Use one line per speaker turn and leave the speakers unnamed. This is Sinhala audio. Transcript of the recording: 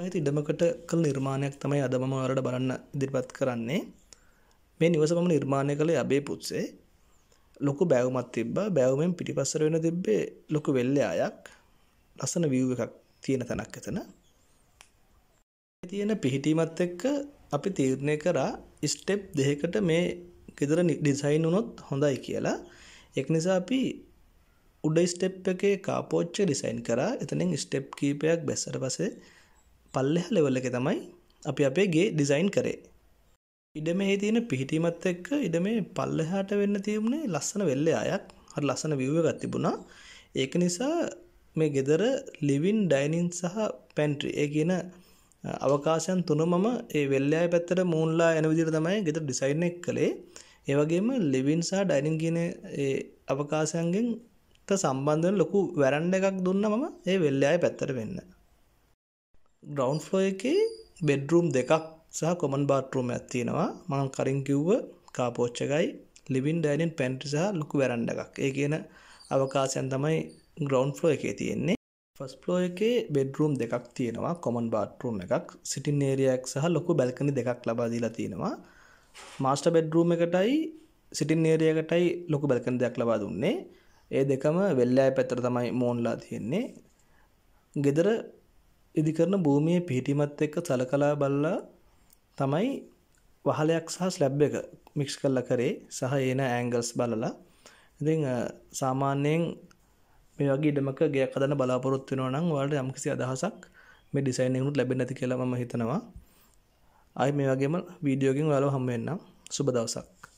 සහිත ඉඩමකට කළ නිර්මාණයක් තමයි අද මම ඔයාලට බලන්න ඉදිරිපත් කරන්නේ. මේ නිවස මම නිර්මාණය කළේ අබේ පුත්සේ. ලොකු බෑවුමක් තිබ්බා. බෑවුමෙන් පිටිපස්සට වෙන තිබ්බේ ලොකු වෙල්ලෑයක්. ලස්සන view එකක් තියෙන තැනක් එතන. තියෙන පිහිටීමත් එක්ක අපි තීරණය කරා ස්ටෙප් දෙකකට මේ ගෙදර ඩිසයින් වුණොත් හොඳයි කියලා. ඒක නිසා අපි උඩ ස්ටෙප් එකේ කාපෝච්ච ඩිසයින් කරා. එතනින් ස්ටෙප් කීපයක් බැස්සට පස්සේ පල්ලෙහ ලෙවල්ල එක තමයි අපි අපේ ගේ ඩිසයින් කරේ ඉඩ මේ තියෙන පිහිටීමත් එක්ක ඉඩ මේ පල්ලහාට වෙන්න තියුණේ ලස්සන වෙල්ල අයක් හට ලස්සන විව්ව ගත් තිබුණා ඒක නිසා මේ ගෙදර ලිවින් ඩයිනින් සහ පැන්ට්‍රි ඒ කියන අවකාශයන් තුන මම ඒ වෙල්ලයා පැත්තට මූල්ලා යන විදිර තමයි ගෙතර ඩිසයින් එක් කළේ ඒවගේම ලිවින් සහ ඩයිනින් කියන අවකාශයන්ගෙන් සම්බන්ධ ලොකු වැරන්ඩ එකක් දුන්න මම ඒ වෙල්ලයා පැත්තට වෙන්න ග්‍රවන්් ෆ්ලෝ එක බෙඩ්රුම් දෙකක් සහ කොමන් බාටරුම් ඇත්තිෙනවා මං කරින් කිව්ව කාපෝච්චකයි ලිබින් ඩයිනෙන් පැන්ටි සහ ලොකු වැරන්ඩ එකක් ඒ කියන අවකාශයන් තමයි ග්‍රවන්් ෆ්ලෝ එකේ තියෙන්නේ ෆස් ෆ්ලෝ එකේ බෙඩ්රුම් දෙකක් තියෙනවා කොමන් බාටරුම් එකක් සිටින් ඒරයක් සහ ලොකු බැල්කනි දෙකක් ලබාදීලා තියෙනවා මාස්ට බෙඩ්රුම් එකටයි සිටින් ඒරයකටයි ලොකු බැල්කන දෙයක් ලබා දුන්නේ ඒ දෙකම වෙල්ලෑ පැතර තමයි මෝන්ලා තියෙන්නේ ගෙදර ඉදිකරන භූමියේ පිහිටීමත් එක්ක සලකලා බලලා තමයි වහලයක් සහ ස්ලැබ් එක මික්ස් කරලා කරේ සහ එන ඇංගල්ස් බලලා ඉතින් සාමාන්‍යයෙන් මේ වගේ ඉඩමක ගෙයක් හදන්න බලාපොරොත්තු වෙනවා නම් ඔයාලට යම්කිසි අදහසක් මේ ඩිසයින් එකනුත් ලැබෙන්නේ නැති කියලා මම හිතනවා. ආයි මේ වගේම වීඩියෝ එකකින් ඔයාලව හම්බ වෙන්නම්. සුබ දවසක්.